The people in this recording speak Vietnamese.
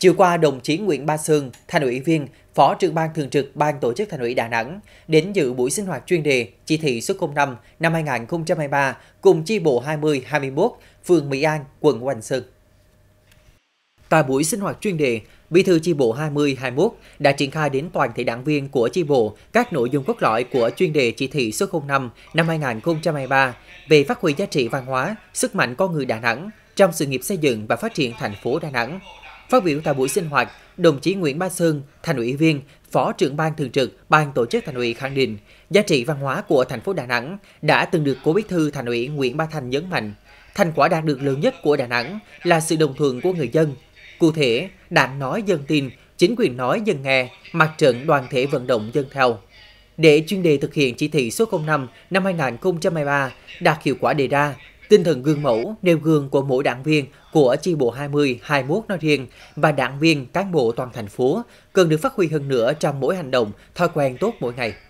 Chiều qua, đồng chí Nguyễn Ba Sơn, Thành ủy viên, Phó trưởng ban thường trực Ban tổ chức Thành ủy Đà Nẵng đến dự buổi sinh hoạt chuyên đề chỉ thị số 05 năm 2023 cùng chi bộ 2021, phường Mỹ An, quận Hoành Sơn. Tại buổi sinh hoạt chuyên đề, Bí thư chi bộ 2021 đã triển khai đến toàn thể đảng viên của chi bộ các nội dung cốt lõi của chuyên đề chỉ thị số 05 năm 2023 về phát huy giá trị văn hóa, sức mạnh con người Đà Nẵng trong sự nghiệp xây dựng và phát triển thành phố Đà Nẵng Phát biểu tại buổi sinh hoạt, đồng chí Nguyễn Ba Sơn, thành ủy viên, phó trưởng ban thường trực ban tổ chức thành ủy khẳng định giá trị văn hóa của thành phố Đà Nẵng đã từng được cố bí thư thành ủy Nguyễn Ba Thành nhấn mạnh. Thành quả đạt được lớn nhất của Đà Nẵng là sự đồng thuận của người dân. Cụ thể, đảng nói dân tin, chính quyền nói dân nghe, mặt trận đoàn thể vận động dân theo. Để chuyên đề thực hiện chỉ thị số 05 năm 2023 đạt hiệu quả đề ra, Tinh thần gương mẫu, nêu gương của mỗi đảng viên của chi bộ 20, 21 nói riêng và đảng viên, cán bộ toàn thành phố cần được phát huy hơn nữa trong mỗi hành động, thói quen tốt mỗi ngày.